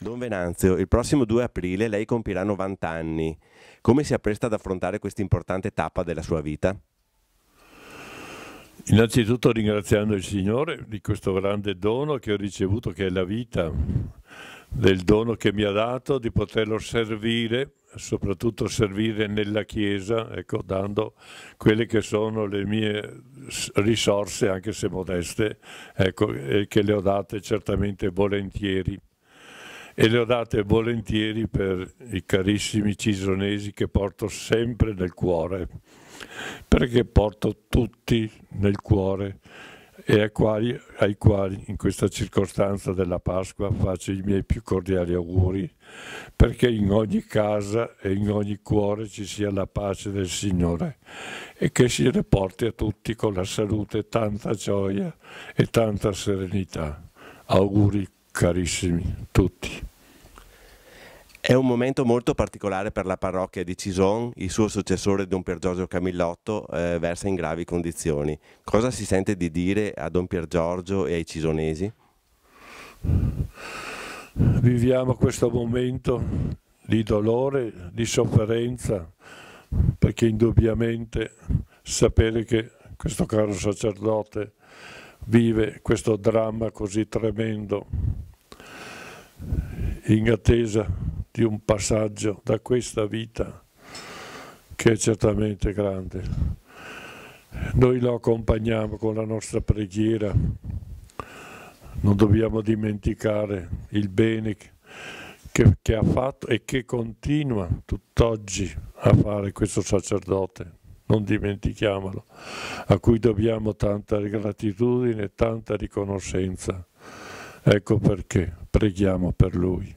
Don Venanzio, il prossimo 2 aprile lei compirà 90 anni. Come si appresta ad affrontare questa importante tappa della sua vita? Innanzitutto ringraziando il Signore di questo grande dono che ho ricevuto che è la vita, del dono che mi ha dato di poterlo servire, soprattutto servire nella Chiesa, ecco, dando quelle che sono le mie risorse, anche se modeste, ecco, e che le ho date certamente volentieri. E le ho date volentieri per i carissimi cisonesi che porto sempre nel cuore, perché porto tutti nel cuore e ai quali, ai quali in questa circostanza della Pasqua faccio i miei più cordiali auguri, perché in ogni casa e in ogni cuore ci sia la pace del Signore e che si riporti a tutti con la salute tanta gioia e tanta serenità. Auguri carissimi tutti. È un momento molto particolare per la parrocchia di Cison, il suo successore Don Pier Giorgio Camillotto eh, versa in gravi condizioni. Cosa si sente di dire a Don Pier Giorgio e ai cisonesi? Viviamo questo momento di dolore, di sofferenza, perché indubbiamente sapere che questo caro sacerdote vive questo dramma così tremendo in attesa di un passaggio da questa vita che è certamente grande. Noi lo accompagniamo con la nostra preghiera, non dobbiamo dimenticare il bene che, che ha fatto e che continua tutt'oggi a fare questo sacerdote, non dimentichiamolo, a cui dobbiamo tanta gratitudine e tanta riconoscenza. Ecco perché preghiamo per lui.